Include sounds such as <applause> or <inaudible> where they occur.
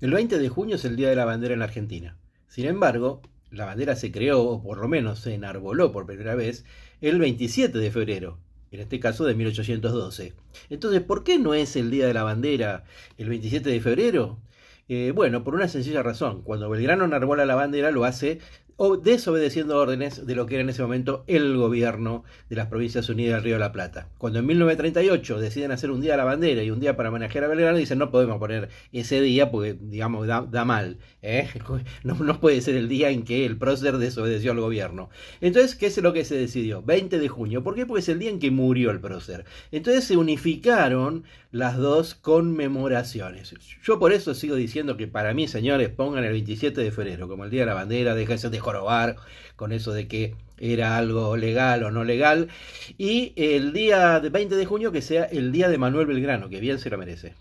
El 20 de junio es el Día de la Bandera en la Argentina. Sin embargo, la bandera se creó, o por lo menos se enarboló por primera vez, el 27 de febrero, en este caso de 1812. Entonces, ¿por qué no es el Día de la Bandera el 27 de febrero? Eh, bueno, por una sencilla razón. Cuando Belgrano enarbola la bandera lo hace desobedeciendo órdenes de lo que era en ese momento el gobierno de las provincias unidas del Río de la Plata. Cuando en 1938 deciden hacer un día a la bandera y un día para manejar a Belgrano, dicen no podemos poner ese día porque, digamos, da, mal. ¿eh? <laughs> No, puede ser el día en que el prócer desobedeció al gobierno. Entonces, ¿qué es lo que se decidió? 20 de junio. ¿Por qué? Porque es el día en que murió el prócer. Entonces se unificaron las dos conmemoraciones. Yo por eso sigo diciendo que para mí, señores, pongan el 27 de febrero como el día de la bandera, Deja de probar con eso de que era algo legal o no legal. Y el día de 20 de junio que sea el día de Manuel Belgrano, que bien se lo merece.